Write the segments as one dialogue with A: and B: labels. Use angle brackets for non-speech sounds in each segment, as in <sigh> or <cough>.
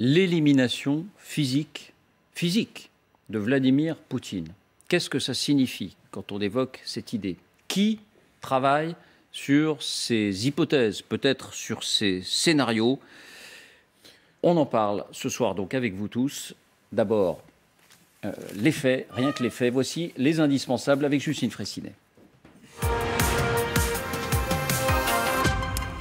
A: l'élimination physique, physique de Vladimir Poutine. Qu'est-ce que ça signifie quand on évoque cette idée Qui travaille sur ces hypothèses, peut-être sur ces scénarios On en parle ce soir donc avec vous tous. D'abord, euh, les faits, rien que les faits. Voici les indispensables avec Justine Fressinet.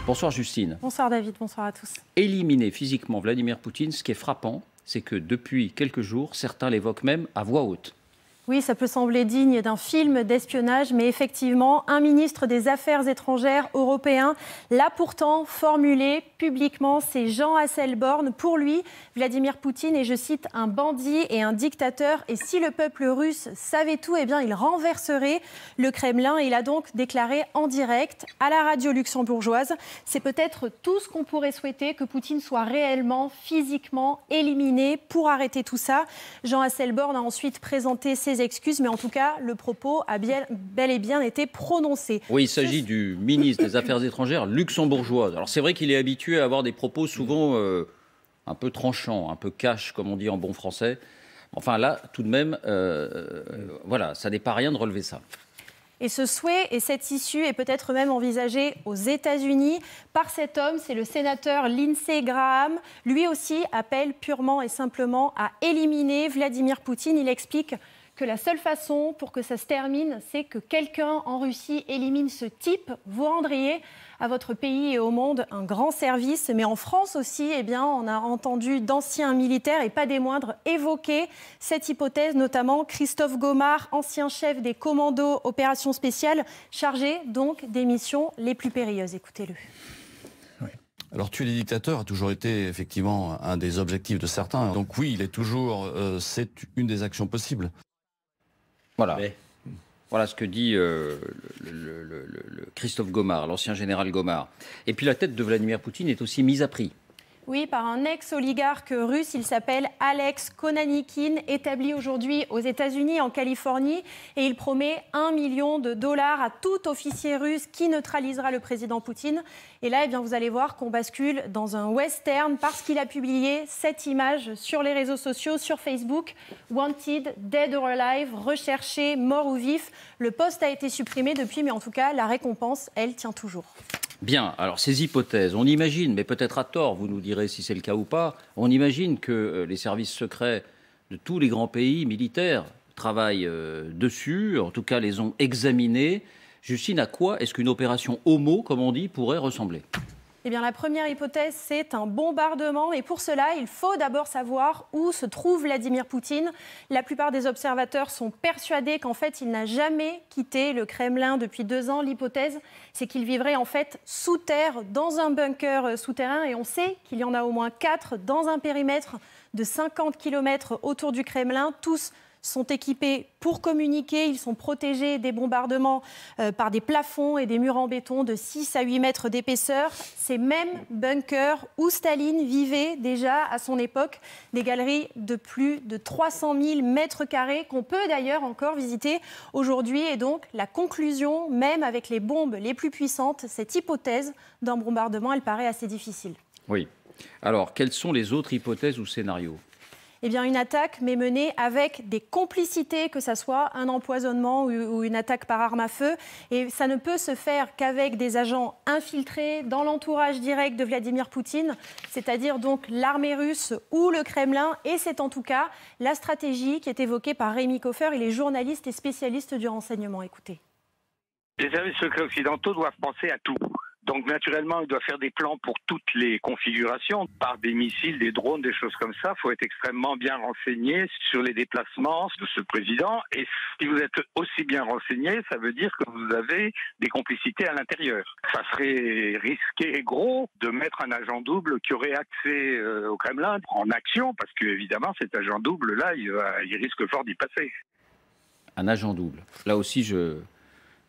A: Bonsoir Justine.
B: Bonsoir David, bonsoir à tous.
A: Éliminer physiquement Vladimir Poutine, ce qui est frappant, c'est que depuis quelques jours, certains l'évoquent même à voix haute.
B: Oui, ça peut sembler digne d'un film d'espionnage, mais effectivement, un ministre des Affaires étrangères européen l'a pourtant formulé publiquement, c'est Jean Hasselborn. Pour lui, Vladimir Poutine est, je cite, un bandit et un dictateur, et si le peuple russe savait tout, eh bien, il renverserait le Kremlin. Il a donc déclaré en direct à la radio luxembourgeoise, c'est peut-être tout ce qu'on pourrait souhaiter, que Poutine soit réellement, physiquement éliminé pour arrêter tout ça. Jean Hasselborn a ensuite présenté ses excuses, mais en tout cas, le propos a bel et bien été prononcé. Oui,
A: il s'agit du ministre des Affaires étrangères luxembourgeois. Alors c'est vrai qu'il est habitué à avoir des propos souvent euh, un peu tranchants, un peu cash, comme on dit en bon français. Enfin là, tout de même, euh, euh, voilà, ça n'est pas rien de relever ça.
B: Et ce souhait et cette issue est peut-être même envisagée aux États-Unis par cet homme, c'est le sénateur Lindsey Graham. Lui aussi appelle purement et simplement à éliminer Vladimir Poutine. Il explique que la seule façon pour que ça se termine, c'est que quelqu'un en Russie élimine ce type. Vous rendriez à votre pays et au monde un grand service. Mais en France aussi, eh bien, on a entendu d'anciens militaires, et pas des moindres, évoquer cette hypothèse, notamment Christophe Gomard, ancien chef des commandos opérations spéciales, chargé donc des missions les plus périlleuses. Écoutez-le.
A: Alors tuer les dictateurs a toujours été effectivement un des objectifs de certains. Donc oui, il est toujours, euh, c'est une des actions possibles. Voilà. Voilà ce que dit euh, le, Christophe Gomard, l'ancien général Gomard. Et puis la tête de Vladimir Poutine est aussi mise à prix.
B: Oui, par un ex-oligarque russe. Il s'appelle Alex Konanikin, établi aujourd'hui aux États-Unis, en Californie. Et il promet un million de dollars à tout officier russe qui neutralisera le président Poutine. Et là, eh bien, vous allez voir qu'on bascule dans un western parce qu'il a publié cette image sur les réseaux sociaux, sur Facebook. Wanted, dead or alive, recherché, mort ou vif. Le poste a été supprimé depuis, mais en tout cas, la récompense, elle, tient toujours.
A: Bien, alors ces hypothèses, on imagine, mais peut-être à tort, vous nous direz si c'est le cas ou pas, on imagine que euh, les services secrets de tous les grands pays militaires travaillent euh, dessus, en tout cas les ont examinés. Justine, à quoi est-ce qu'une opération homo, comme on dit, pourrait ressembler
B: eh bien, la première hypothèse, c'est un bombardement. Et pour cela, il faut d'abord savoir où se trouve Vladimir Poutine. La plupart des observateurs sont persuadés qu'en fait, il n'a jamais quitté le Kremlin depuis deux ans. L'hypothèse, c'est qu'il vivrait en fait sous terre, dans un bunker euh, souterrain. Et on sait qu'il y en a au moins quatre dans un périmètre de 50 km autour du Kremlin, tous sont équipés pour communiquer. Ils sont protégés des bombardements euh, par des plafonds et des murs en béton de 6 à 8 mètres d'épaisseur. Ces mêmes bunkers où Staline vivait déjà à son époque, des galeries de plus de 300 000 mètres carrés qu'on peut d'ailleurs encore visiter aujourd'hui. Et donc la conclusion, même avec les bombes les plus puissantes, cette hypothèse d'un bombardement, elle paraît assez difficile.
A: Oui. Alors, quelles sont les autres hypothèses ou scénarios
B: eh bien, une attaque, mais menée avec des complicités, que ce soit un empoisonnement ou, une attaque par arme à feu. Et ça ne peut se faire qu'avec des agents infiltrés dans l'entourage direct de Vladimir Poutine, c'est-à-dire donc l'armée russe ou le Kremlin. Et c'est en tout cas la stratégie qui est évoquée par Rémi Koffer. Il est journaliste et spécialiste du renseignement. Écoutez.
A: Les services secrets occidentaux doivent penser à tout. Donc naturellement, il doit faire des plans pour toutes les configurations, par des missiles, des drones, des choses comme ça. Il faut être extrêmement bien renseigné sur les déplacements de ce président. Et si vous êtes aussi bien renseigné, ça veut dire que vous avez des complicités à l'intérieur. Ça
C: serait risqué et gros de mettre un agent double qui aurait accès euh, au Kremlin en action, parce que évidemment, cet agent double là, il, il risque fort d'y passer.
A: Un agent double. Là aussi, je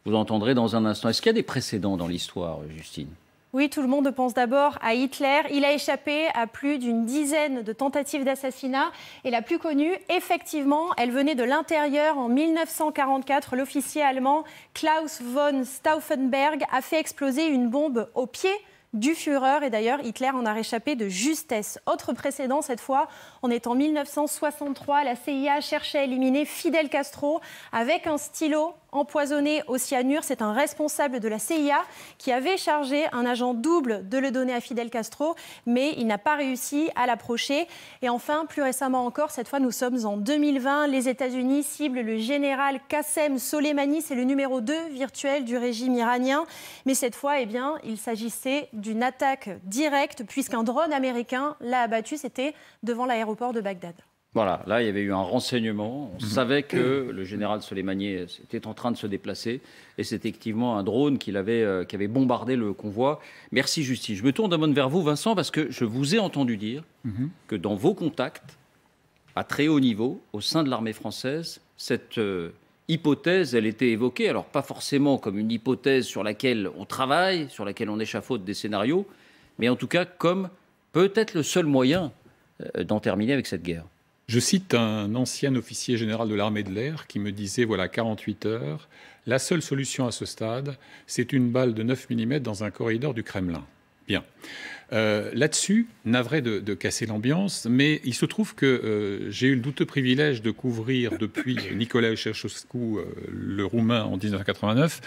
A: vous entendrez dans un instant. Est-ce qu'il y a des précédents dans l'histoire, Justine
B: oui, tout le monde pense d'abord à Hitler. Il a échappé à plus d'une dizaine de tentatives d'assassinat. Et la plus connue, effectivement, elle venait de l'intérieur. En 1944, l'officier allemand Klaus von Stauffenberg a fait exploser une bombe au pied du Führer. Et d'ailleurs, Hitler en a réchappé de justesse. Autre précédent, cette fois, on est en 1963. La CIA cherchait à éliminer Fidel Castro avec un stylo empoisonné au cyanure. C'est un responsable de la CIA qui avait chargé un agent double de le donner à Fidel Castro, mais il n'a pas réussi à l'approcher. Et enfin, plus récemment encore, cette fois nous sommes en 2020, les États-Unis ciblent le général Qassem Soleimani, c'est le numéro 2 virtuel du régime iranien. Mais cette fois, eh bien, il s'agissait d'une attaque directe puisqu'un drone américain l'a abattu, c'était devant l'aéroport de Bagdad.
A: Voilà, là, il y avait eu un renseignement. On mhm. savait que le général Soleimani était en train de se déplacer. Et c'est effectivement un drone euh, qui avait, bombardé le convoi. Merci, Justine. Je me tourne d'un mot vers vous, Vincent, parce que je vous ai entendu dire mhm. que dans vos contacts, à très haut niveau, au sein de l'armée française, cette euh, hypothèse, elle était évoquée. Alors, pas forcément comme une hypothèse sur laquelle on travaille, sur laquelle on échafaude des scénarios, mais en tout cas comme peut-être le seul moyen
D: euh, d'en terminer avec cette guerre. Je cite un ancien officier général de l'armée de l'air qui me disait, voilà, 48 heures, la seule solution à ce stade, c'est une balle de 9 mm dans un corridor du Kremlin. Bien. Euh, là-dessus, navré de, de casser l'ambiance, mais il se trouve que euh, j'ai eu le douteux privilège de couvrir depuis <coughs> Nicolas Ceausescu, euh, le Roumain, en 1989,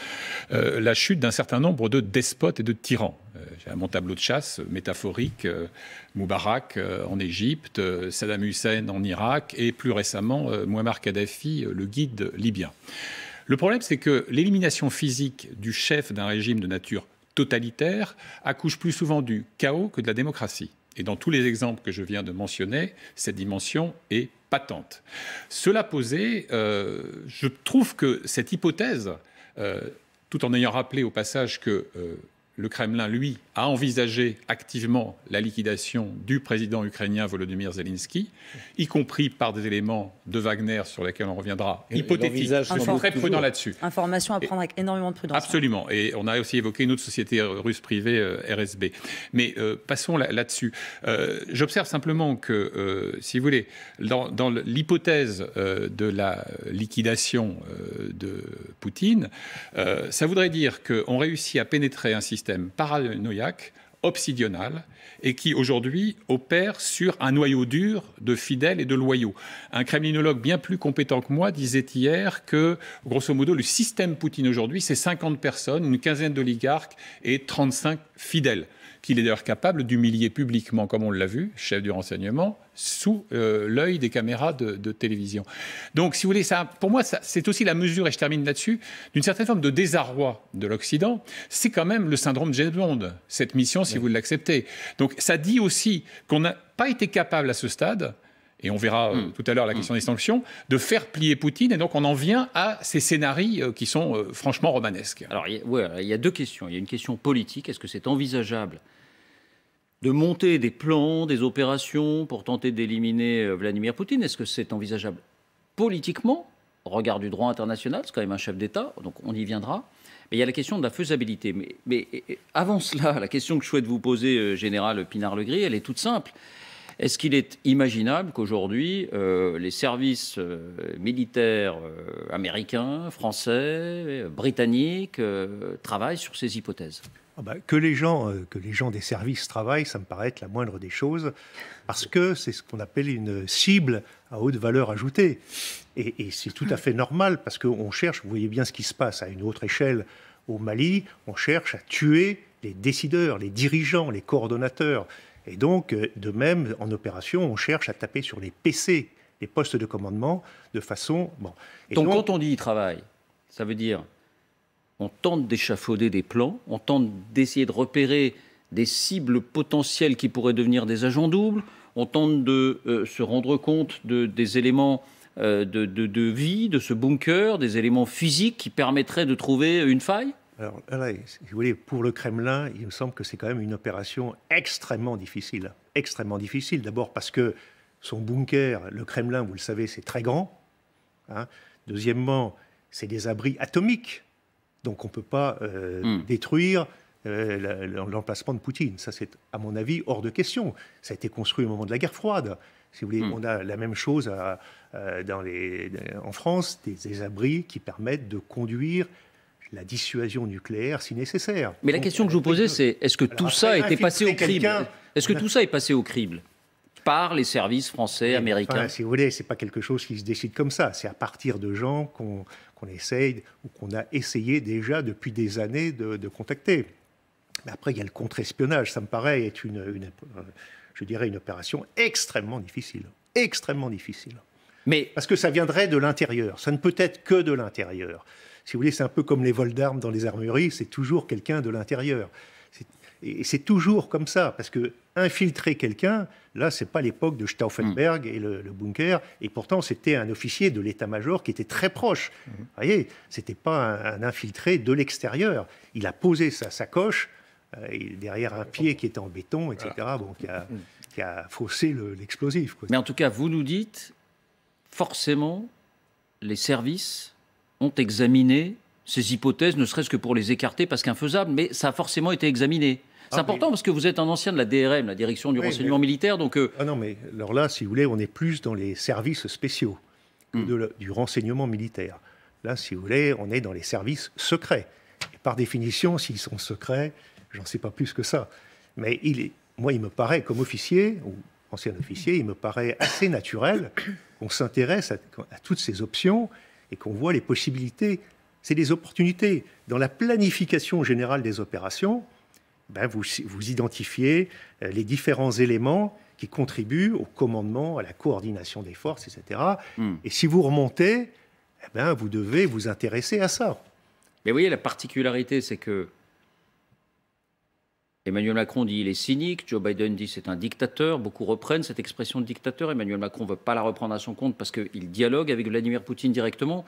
D: la chute d'un certain nombre de despotes et de tyrans. j'ai mon tableau de chasse métaphorique Moubarak en Égypte, Saddam Hussein en Irak et plus récemment Muammar Kadhafi, le guide libyen. Le problème, c'est que l'élimination physique du chef d'un régime de nature totalitaire, accouche plus souvent du chaos que de la démocratie. Et dans tous les exemples que je viens de mentionner, cette dimension est patente. Cela posé, euh, je trouve que cette hypothèse, euh, tout en ayant rappelé au passage que euh, le Kremlin, lui, a envisagé activement la liquidation du président ukrainien Volodymyr Zelensky, y compris par des éléments de Wagner sur lesquels on reviendra, hypothétique. Je suis très prudent là-dessus.
B: Information à prendre avec énormément de prudence.
D: Absolument. Et on a aussi évoqué une autre société russe privée, euh, RSB. Mais euh, passons là-dessus. Euh, j'observe simplement que, si vous voulez, dans, dans l'hypothèse de la liquidation de Poutine, ça voudrait dire qu'on réussit à pénétrer un système système paranoïaque, obsidional, et qui aujourd'hui opère sur un noyau dur de fidèles et de loyaux. Un kremlinologue bien plus compétent que moi disait hier que, grosso modo, le système Poutine aujourd'hui, c'est 50 personnes, une quinzaine d'oligarques et 35 fidèles qu'il est d'ailleurs capable d'humilier publiquement, comme on l'a vu, chef du renseignement, sous euh, l'œil des caméras de, télévision. Donc, si vous voulez, ça, pour moi, c'est aussi la mesure, et je termine là-dessus, d'une certaine forme de désarroi de l'Occident. C'est quand même le syndrome de James Bond, cette mission, si vous l'acceptez. Donc, ça dit aussi qu'on n'a pas été capable à ce stade et on verra euh, mm. tout à l'heure la mm. question des sanctions, de faire plier Poutine. Et donc on en vient à ces scénarios euh, qui sont euh, franchement romanesques. Alors il y a deux questions. Il y a une question politique.
A: Est-ce que c'est envisageable de monter des plans, des opérations pour tenter d'éliminer Vladimir Poutine Est-ce que c'est envisageable politiquement au regard du droit international C'est quand même un chef d'État, donc on y viendra. Mais il y a la question de la faisabilité. Mais, avant cela, la question que je souhaite vous poser, Général Pinard-Legris, elle est toute simple. Est-ce qu'il est imaginable qu'aujourd'hui, euh, les services euh, militaires euh, américains, français, britanniques travaillent sur ces hypothèses ah bah,
C: que, les gens, que les gens des services travaillent, ça me paraît être la moindre des choses, parce que c'est ce qu'on appelle une cible à haute valeur ajoutée. Et, et c'est tout à fait normal, parce qu'on cherche, vous voyez bien ce qui se passe à une autre échelle au Mali, on cherche à tuer les décideurs, les dirigeants, les coordonnateurs. Et donc, euh, de même, en opération, on cherche à taper sur les PC, les postes de commandement, de façon... Bon. donc, quand on dit
A: travail, ça veut dire on tente d'échafauder des plans, on tente d'essayer de repérer des cibles potentielles qui pourraient devenir des agents doubles, on tente de euh, se rendre compte de, des éléments euh, de vie, de ce bunker, des éléments physiques qui permettraient de trouver une faille alors ah là, si vous voulez, pour le Kremlin,
C: il me semble que c'est quand même une opération extrêmement difficile. Extrêmement difficile, d'abord parce que son bunker, le Kremlin, vous le savez, c'est très grand. Hein. Deuxièmement, c'est des abris atomiques. Donc on ne peut pas euh, hmm. détruire euh, l'emplacement de Poutine. Ça, c'est, à mon avis, hors de question. Ça a été construit au moment de la guerre froide. Si vous voulez, hmm. on a la même chose dans les, en France, des abris qui permettent de conduire la dissuasion nucléaire si nécessaire. Mais la question que je vous
A: posais, c'est est-ce que tout ça était passé au crible Est-ce que tout ça est passé au crible par les services français, américains. si
C: vous voulez, c'est pas quelque chose qui se décide comme ça. C'est à partir de gens qu'on essaye ou qu'on a essayé déjà depuis des années de, contacter. Mais après, il y a le contre-espionnage. Ça me paraît être une, euh, je dirais, une opération extrêmement difficile, extrêmement difficile. Mais parce que ça viendrait de l'intérieur. Ça ne peut être que de l'intérieur si vous voulez, c'est un peu comme les vols d'armes dans les armureries, c'est toujours quelqu'un de l'intérieur. Et c'est toujours comme ça, parce que infiltrer quelqu'un, là, c'est pas l'époque de Stauffenberg mm. et le, bunker, et pourtant, c'était un officier de l'état-major qui était très proche. Mm. Vous voyez, c'était pas un, infiltré de l'extérieur. Il a posé sa sacoche euh, derrière un pied qui était en béton, etc., mm. qui, a, faussé l'explosif.
A: Mais en tout cas, vous nous dites, forcément, les services ont examiné ces hypothèses, ne serait-ce que pour les écarter parce qu'infaisables, mais ça a forcément été examiné. C'est ah, important parce que vous êtes un ancien de la DRM, la Direction du Renseignement Militaire, donc... Euh, ah non, mais alors
C: là, si vous voulez, on est plus dans les services spéciaux hmm. de du renseignement militaire. Là, si vous voulez, on est dans les services secrets. par définition, s'ils sont secrets, j'en sais pas plus que ça. Mais il moi, il me paraît, comme officier, ou ancien officier, il me paraît assez naturel qu'on s'intéresse à, à toutes ces options et qu'on voit les possibilités. C'est des opportunités. Dans la planification générale des opérations, ben vous, vous identifiez euh, les différents éléments qui contribuent au commandement, à la coordination des forces, etc. Hmm. Et si vous remontez, eh ben vous devez vous intéresser à ça.
A: Mais vous voyez, la particularité, c'est que Emmanuel Macron dit il est cynique, Joe Biden dit c'est un dictateur, beaucoup reprennent cette expression de dictateur, Emmanuel Macron ne veut pas la reprendre à son compte parce qu'il dialogue avec Vladimir Poutine directement.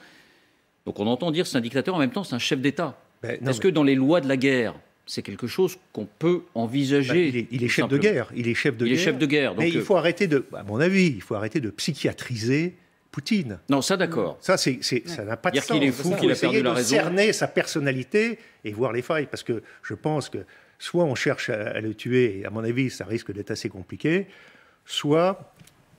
A: Donc on entend dire c'est un dictateur, en même temps c'est un chef d'État. Ben, Est-ce que dans les lois de la guerre, c'est quelque chose qu'on peut envisager. Ben, il, est, chef de guerre, il est chef de Est chef de guerre. mais il euh, faut arrêter de, à
C: mon avis, il faut arrêter de psychiatriser Poutine. Non, ça d'accord. Ça, c'est, ça n'a pas de sens. Dire qu'il est fou, qu'il a la Cerner sa personnalité et voir les failles, parce que je pense que soit on cherche à, le tuer, et à mon avis, ça risque d'être assez compliqué, soit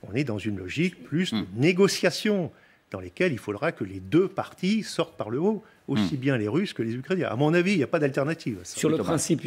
C: on est dans une logique plus de hmm. négociation dans lesquelles il faudra que les deux parties sortent par le haut, aussi hmm. bien les Russes que les Ukrainiens. À mon avis, il n'y a pas d'alternative. Sur le principe,